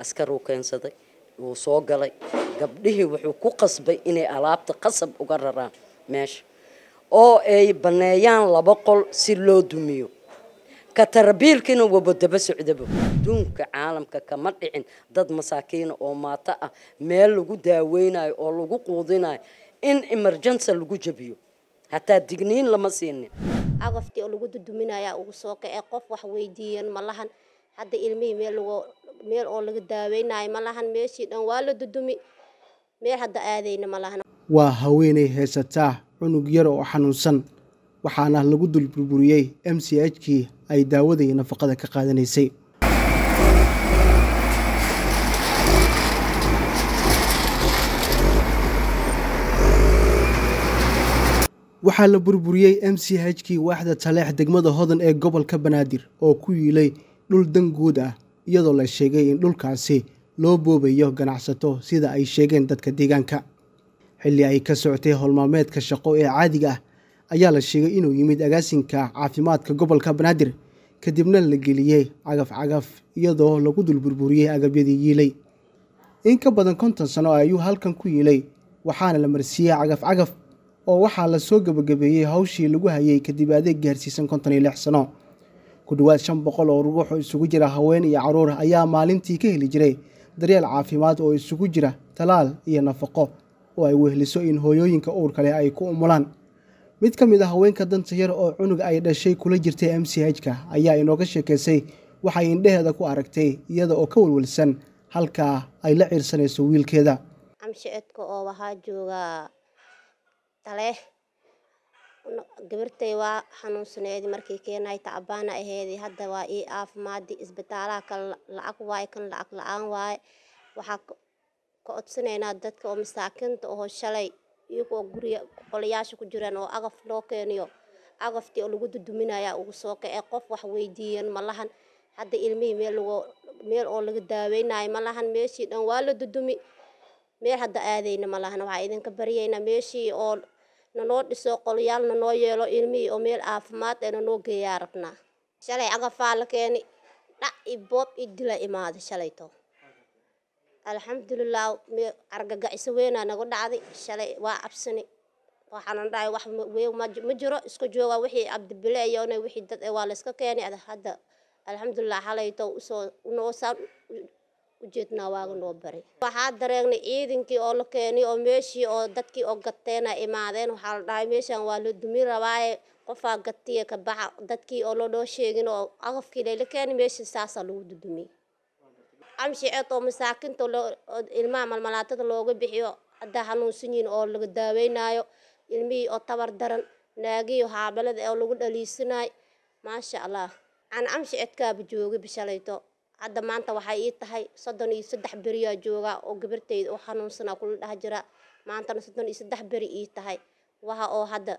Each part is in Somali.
askar uu keensaday uu soo galay gabdhihii wuxuu ku qasbay inay alaabta qasab uga raraan meesha oo ay banneeyaan laba qol si loo dumiyo ka tarabiilkiina wabadaba socdaba adduunka caalamka kama dhicin dad masaakiina oo maato ah meel lagu daaweynayo oo lagu quudinayo in emergensa lagu jabiyo hataa digniin lama siinin cagaftii oo lagu duduminayaa ugu soo kacee qof wax weydiiyan malahan hadda ilmihii meel lagoo meel oo laga daaweynayo ma lahan meeshii dhan waa la dudumi meel hadda aadayna ma lahan waa haweenay haysataa cunug yar oo xanuunsan waxaana lagu dul burburiyey m c h kii ay daawada iyo nafaqada ka qaadanaysay waxaa la burburiyey m c h kii waaxda taleex degmada hodan ee gobolka banaadir oo ku yiilay dhul dan guud ah iyadoo la sheegay in dhulkaasi loo boobayo ganacsato sida ay sheegeen dadka deegaanka xilli ay ka socotay howlmaameedka shaqo ee caadiga ah ayaa la sheegay inuu yimid agaasinka caafimaadka gobolka banaadir kadibna la geliyey cagaf cagaf iyadoo lagu dulburburiyey agabyadii yiilay in ka badan konton sano ayuu halkan ku yiilay waxaana la marsiiyey cagaf cagaf oo waxaa lasoo soo gebagabeeyey hawshii lagu hayay kadib adeeg gaarsiisan konton iyo lix sano ku dhowaad shan boqol oo ruux oo isugu jira haween iyo caruur ayaa maalintii ka heli jiray daryeel caafimaad oo isugu jira talaal iyo nafaqo oo ay wehliso in hooyooyinka uurka leh ay ku umulaan mid ka mid a ah haweenka danta yar oo cunug ay dhashay kula jirtay m c h-ka ayaa inooga sheekaysay waxay indhaheeda ku aragtay iyada oo ka welwelsan halkaa ay la ciirsanayso wiilkeeda gabartay waa xanuunsaneed markii keenay tacabaana aheed hadda waa ii caafimaadi isbitaalaha kan lacag waaye kan lacag la-aan waaye waxaa ka codsanaynaa dadka oo masaakiinta oo shalay iyagoo guriga qolayaasha ku jiraan oo agaf loo keeniyo agaftii oo lagu duduminayaa ugu soo kacee qof wax weydiiyan malahan hadda ilmihii meel lagoo meel oo laga daaweynayo ma lahan meeshii dhan waa la dudumi meel hadda aadayna malahan waxaa idinka baryaynaa meeshii oo nanoo dhiso qolyaal nanoo yeelo ilmihii oo meel caafimaad ee nanoo geeyaa rabnaa shalay cagafaa la keeni dhac i boob i dila imaaday shalayto alxamdulilaah argagacisa weynaa nagu dhacday shalay waa cabsani waxaanan dhahay wax weyn ma jiro isku jooga wixii cabdibile iyona wixii dad ee waa layska iska keeni hadda alxamdulilah halayto usoo unoo ujeednaa waaga noo baray waxaa dareegnay ciidankii oo la keenay oo meeshii oo dadkii oo gateena imaadeen waxaa la dhahay meeshaan waa la dumi rabaaye qofaa gatiya ka baxa dadkii oo lonoo sheegin oo aqafkii layla keenay meesha saasaa lagu dudumi camshiceed oo masaakinta ilmaha malmalaatada looga bixiyo haddaa hanuunsan yihin oo laga daaweynaayo ilmihii oo tabar daran naagihii haabalada oo lagu dhaliisanayo maasha allah aan camshiceedkaaba joogaba shalayto hadda maanta waxay ii tahay soddon iyo saddex beriyaa joogaa oo gabarteyda oo xanuunsanaa kula dhah jira maantana soddon iyo saddex beri ii tahay waxa oo hadda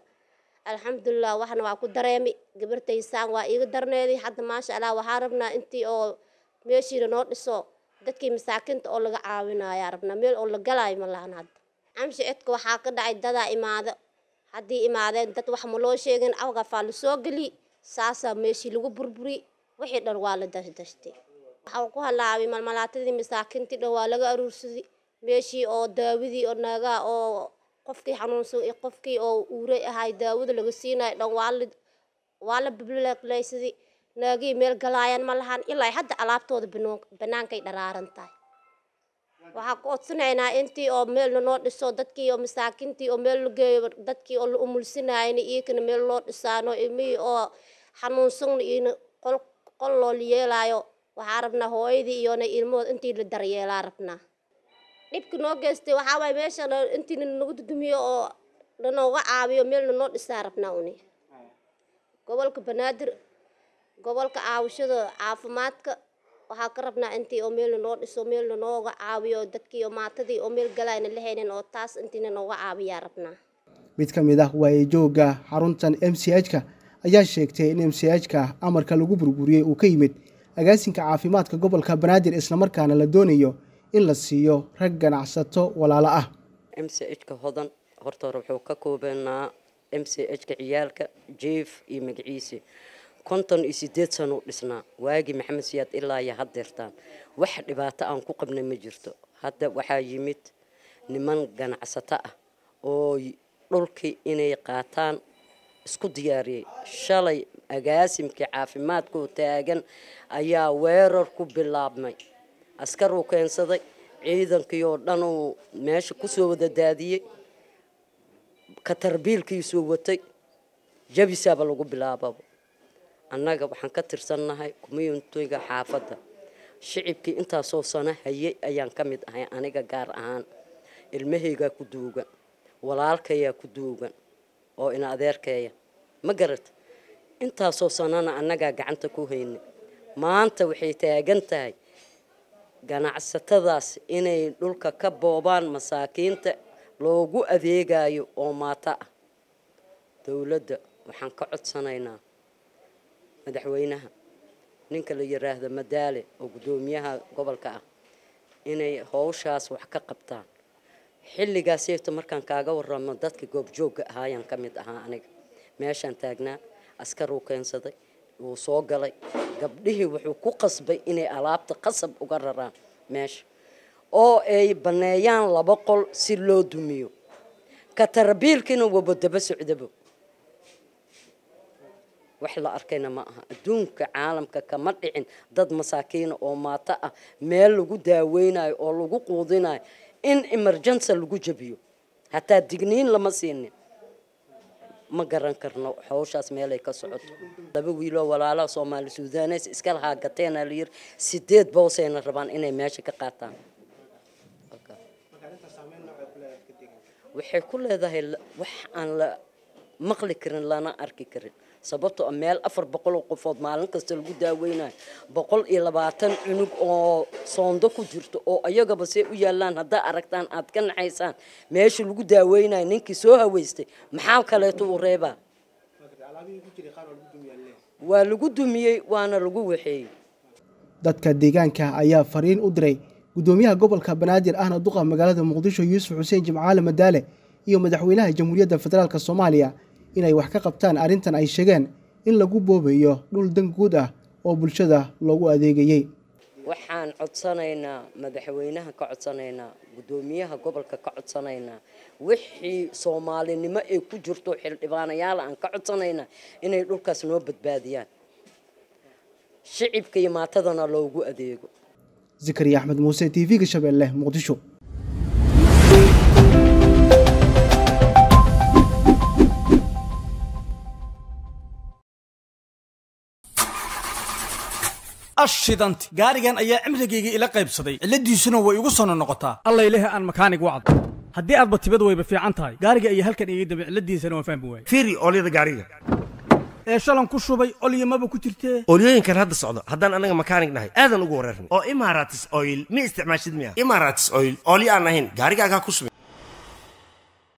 alxamdulilah waxna waa ku dareemi gabartay waa iiga darneeday hadda maasha allah waxaa rabnaa intii oo meeshiina noo dhiso dadkii masaakiinta oo laga caawinaayaa rabnaa meel oo la galaayo ma hadda camshi cidka waxaa ka dhacay dadaa imaado haddii imaadeen dad wax ma loo sheegin agafaa la soo geli saasaa meeshii lagu burburi wixii dhan waa la dashdashtay waxaan ku halaabay malmalaatadii masaakintii dhan waa laga aruursaday meeshii oo daawadii oo naagaa oo qofkii xanuunsan iyo qofkii oo uuray ahay daawada laga siinayo dhan waa la waa naagii meel galaayaan ma lahaan ilaa hadda alaabtooda bannaankay dharaaran tahay waxaa ku codsanaynaa intii oo meel lanoo dhiso dadkii oo masaakintii oo meel lageeyo dadkii oo la umulsinaayna iyakana meel loo dhisaano imihii oo xanuunsan iyona qol qol loo yeelaayo waxaa rabnaa hooyadii iyona ilmahood intii la daryeelaa rabnaa dhibki noo geystay waxaa waay meesha intii nanagu dudumiyo oo nanooga caabiyo meel nanoo dhisaa rabnaa uni gobolka banaadir gobolka caawishada caafimaadka waxaa ka rabnaa intii oo meel nanoo dhiso meel nanooga caawiyo dadkii maatadii oo meel galayna lahaynin oo taas intii nanooga caabiyaa rabnaa mid ka mid ah waayejoogga xaruntan m c h ka ayaa sheegtay in m c h ka amarka lagu burburiyey uu ka yimid agaasinka caafimaadka gobolka banaadir islamarkaana la doonayo in la siiyo rag ganacsato walaalo ah m c h-ka hodan horta wuxuu ka koobanaa m c hka ciyaalka jeef iyo e. magaciisi konton iyo sideed sana dhisnaa waagii maxamed siyaad ilaa iyo haddeertaan wax dhibaato aan ku qabnay ma jirto hadda waxaa yimid niman ganacsato ah oo dhulkii inay qaataan isku diyaariyey shalay agaasimkii caafimaadkoo taagan ayaa weerar ku bilaabmay askaruu keensaday ciidankii oo dhan uu meesha kusoo wada daadiyey katarbiilkiisuu watay jabisaaba lagu bilaababa annaga waxaan ka tirsannahay communitiga xaafadda shicibkii intaasoo sano hayay ayaan ka mid ahay aniga gaar ahaan ilmahaygaa ku duugan walaalkayaa ku duugan oo ina adeerkeeya ma garata intaasoo sanana annagaa gacanta ku hayna maanta waxay taagan tahay ganacsatadaas inay dhulka ka boobaan masaakiinta loogu adeegayo oo maata ah dowladda waxaan ka codsanaynaa madaxweynaha ninka la yiraahdo madaale oo guddoomiyaha gobolka ah inay howshaas wax ka qabtaan xilligaa markaan kaaga waramo dadka goobjoogga ahaayaan ka mid ahaa aniga meeshaan taagnaa askaruu keensaday wuu soo galay gabdhihii wuxuu ku qasbay inay alaabta qasab uga raraan meesha oo ay banneeyaan laba qol si loo dumiyo ka tarabiilkiina waba daba socdabo wax la arkayna ma aha adduunka caalamka kama dhicin dad masaakiina oo maato ah meel lagu daaweynayo oo lagu quudinayo in emergensa lagu jabiyo hataa digniin lama siinin ma garan karno hawshaas meelay ka socoto laba wiiloo walaalaha soomaali suudaneys iska lahaa gateena layir sideed boosayna rabaan inay meesha ka qaataan waxay ku leedahay wax aan la maqli karin lana arki karin sababto ah meel afar boqoloo qofood maalin kasta lagu daaweynayo boqol iyo labaatan cunug oo soondo ku jirto oo ayagaba see u yaallaan haddaa aragtaan aad ka nacaysaan meesha lagu daaweynayo ninkii soo haweystay maxaa kaleeto u reebaa waa lagu dumiyey waana lagu waxeeyey dadka deegaanka ayaa fariin u diray guddoomiyaha gobolka banaadir ahna duqa magaalada muqdisho yuusuf xuseen jimcaale madaale iyo madaxweynaha jamhuuriyadda federaalk soomaaliya inay wax ka qabtaan arrintan ay sheegeen in lagu boobayo dhul dan guud ah oo bulshada loogu adeegayey waxaan codsanaynaa madaxweynaha ka codsanaynaa guddoomiyaha gobolka ka codsanaynaa wixii soomaalinimo ay ku jirto xildhibaanayaal aan ka codsanaynaa inay dhulkaas noo badbaadiyaan shicibka iyo loogu adeego zakariya axmed muuse t v-ga shabeelle muqdisho ashidanti gaarigan ayaa cimrigayga ila qaybsaday cilladiisuna way igu sono noqotaa alla aan makaanig wacad haddii aadba tibad wayba fiican tahay gaariga ayaa halkan iga damay cilladiisana waan fahmi waayey fiiri oolyada gaariga ee shalan ku shubay olya maba ku jirtee olyooyinkan hadda socdo haddaan annaga makaanig nahay aadan ugu wareerna oo imaratis oil ma isticmaashid miya imaratis oil olya aan ahayn gaarigaagaa ku shubay